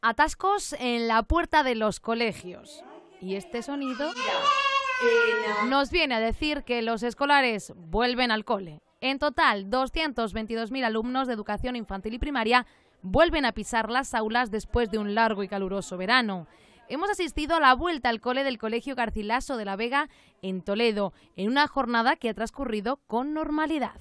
Atascos en la puerta de los colegios. Y este sonido nos viene a decir que los escolares vuelven al cole. En total, 222.000 alumnos de educación infantil y primaria vuelven a pisar las aulas después de un largo y caluroso verano. Hemos asistido a la vuelta al cole del Colegio Garcilaso de la Vega en Toledo, en una jornada que ha transcurrido con normalidad.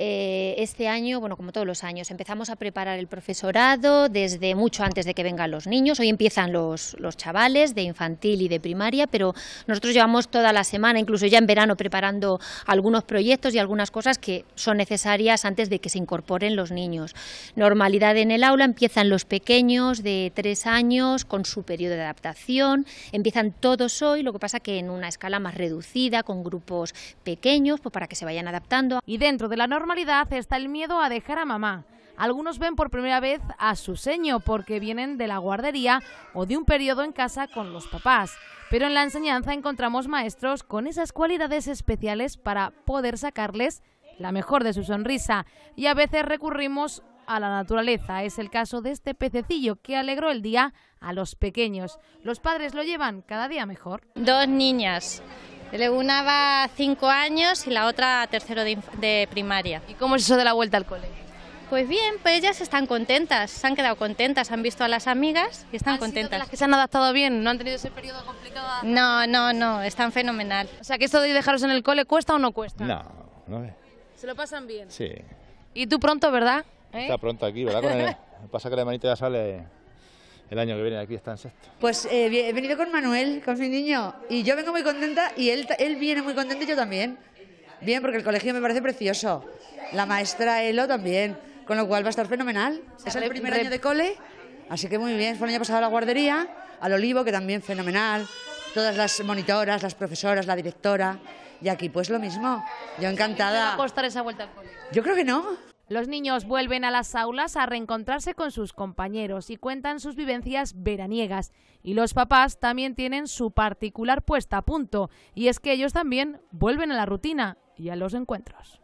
Eh, este año, bueno, como todos los años, empezamos a preparar el profesorado desde mucho antes de que vengan los niños. Hoy empiezan los, los chavales de infantil y de primaria, pero nosotros llevamos toda la semana, incluso ya en verano, preparando algunos proyectos y algunas cosas que son necesarias antes de que se incorporen los niños. Normalidad en el aula empiezan los pequeños de tres años con su periodo de adaptación, empiezan todos hoy, lo que pasa que en una escala más reducida, con grupos pequeños, pues para que se vayan adaptando. Y dentro de normalidad está el miedo a dejar a mamá. Algunos ven por primera vez a su seño porque vienen de la guardería o de un periodo en casa con los papás. Pero en la enseñanza encontramos maestros con esas cualidades especiales para poder sacarles la mejor de su sonrisa. Y a veces recurrimos a la naturaleza. Es el caso de este pececillo que alegró el día a los pequeños. Los padres lo llevan cada día mejor. Dos niñas una va cinco años y la otra tercero de, primaria. ¿Y cómo es eso de la vuelta al cole? Pues bien, pues ellas están contentas, se han quedado contentas, han visto a las amigas y están contentas. Sido las que se han adaptado bien, no han tenido ese periodo complicado. no, no, no, están fenomenal. O sea, que esto de dejaros en el cole cuesta o no cuesta? No, no ¿Se lo pasan bien? Sí. ¿Y tú pronto, verdad? Está ¿Eh? pronto aquí, ¿verdad? pasa que la manita ya sale el año que viene aquí está sexto. Pues eh, he venido con Manuel, con mi niño, y yo vengo muy contenta y él, él viene muy contento y yo también. Bien, porque el colegio me parece precioso. La maestra Elo también, con lo cual va a estar fenomenal. es el primer año de cole, así que muy bien. Fue el año pasado la guardería, al Olivo, que también fenomenal. Todas las monitoras, las profesoras, la directora. Y aquí pues lo mismo. Yo encantada. No va a costar esa vuelta al cole? Yo creo que no. Los niños vuelven a las aulas a reencontrarse con sus compañeros y cuentan sus vivencias veraniegas. Y los papás también tienen su particular puesta a punto, y es que ellos también vuelven a la rutina y a los encuentros.